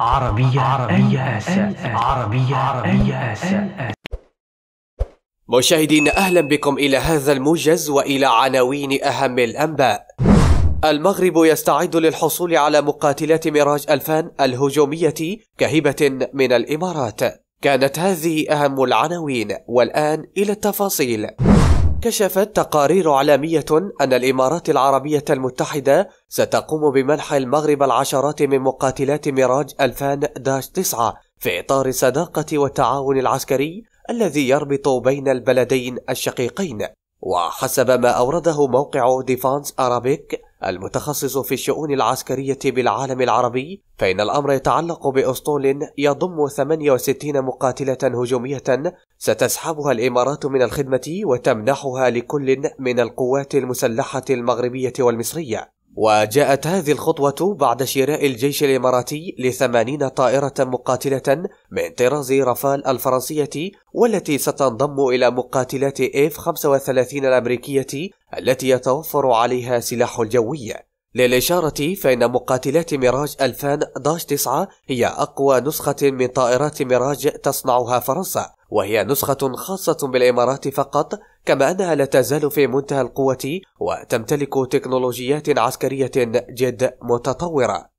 عربية عربية آسف عربية عربية آسف مشاهدين أهلا بكم إلى هذا الموجز وإلى عناوين أهم الأنباء المغرب يستعد للحصول على مقاتلات ميراج ألفان الهجومية كهبة من الإمارات كانت هذه أهم العناوين والآن إلى التفاصيل كشفت تقارير عالمية أن الإمارات العربية المتحدة ستقوم بمنح المغرب العشرات من مقاتلات ميراج 2000-9 في إطار الصداقة والتعاون العسكري الذي يربط بين البلدين الشقيقين وحسب ما أورده موقع ديفانس أرابيك المتخصص في الشؤون العسكرية بالعالم العربي فإن الأمر يتعلق بأسطول يضم 68 مقاتلة هجومية ستسحبها الإمارات من الخدمة وتمنحها لكل من القوات المسلحة المغربية والمصرية وجاءت هذه الخطوة بعد شراء الجيش الإماراتي لثمانين طائرة مقاتلة من طراز رافال الفرنسية والتي ستنضم إلى مقاتلات F-35 الأمريكية التي يتوفر عليها سلاح الجوية للإشارة فإن مقاتلات ميراج 2000-9 هي أقوى نسخة من طائرات ميراج تصنعها فرنسا وهي نسخة خاصة بالإمارات فقط كما أنها لا تزال في منتهى القوة وتمتلك تكنولوجيات عسكرية جد متطورة